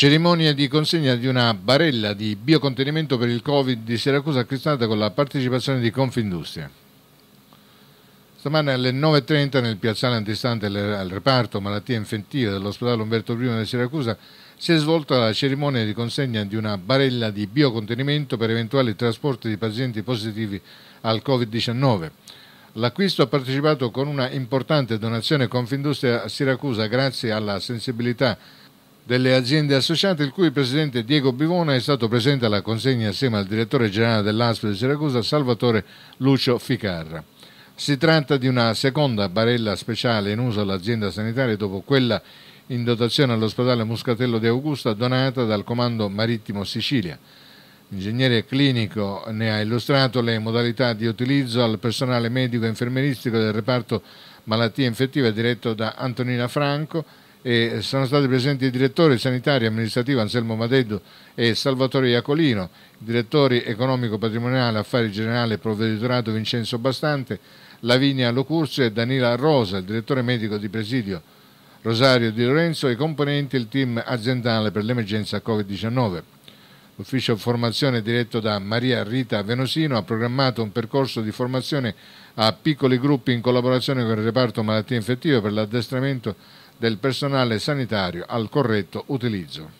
Cerimonia di consegna di una barella di biocontenimento per il Covid di Siracusa acquistata con la partecipazione di Confindustria. Stamane alle 9.30 nel piazzale antistante al reparto malattie infettive dell'ospedale Umberto I di Siracusa si è svolta la cerimonia di consegna di una barella di biocontenimento per eventuali trasporti di pazienti positivi al Covid-19. L'acquisto ha partecipato con una importante donazione Confindustria a Siracusa grazie alla sensibilità delle aziende associate, il cui presidente Diego Bivona è stato presente alla consegna assieme al direttore generale dell'ASP di Siracusa, Salvatore Lucio Ficarra. Si tratta di una seconda barella speciale in uso all'azienda sanitaria dopo quella in dotazione all'ospedale Muscatello di Augusta donata dal Comando Marittimo Sicilia. L'ingegnere clinico ne ha illustrato le modalità di utilizzo al personale medico e infermieristico del reparto malattie infettive diretto da Antonina Franco e sono stati presenti i direttori sanitari e amministrativi Anselmo Madeddu e Salvatore Iacolino, i direttori economico patrimoniale affari generali e provveditorato Vincenzo Bastante, Lavinia Locurso e Danila Rosa, il direttore medico di presidio Rosario Di Lorenzo e i componenti del team aziendale per l'emergenza Covid-19. L'ufficio formazione diretto da Maria Rita Venosino ha programmato un percorso di formazione a piccoli gruppi in collaborazione con il reparto malattie infettive per l'addestramento del personale sanitario al corretto utilizzo.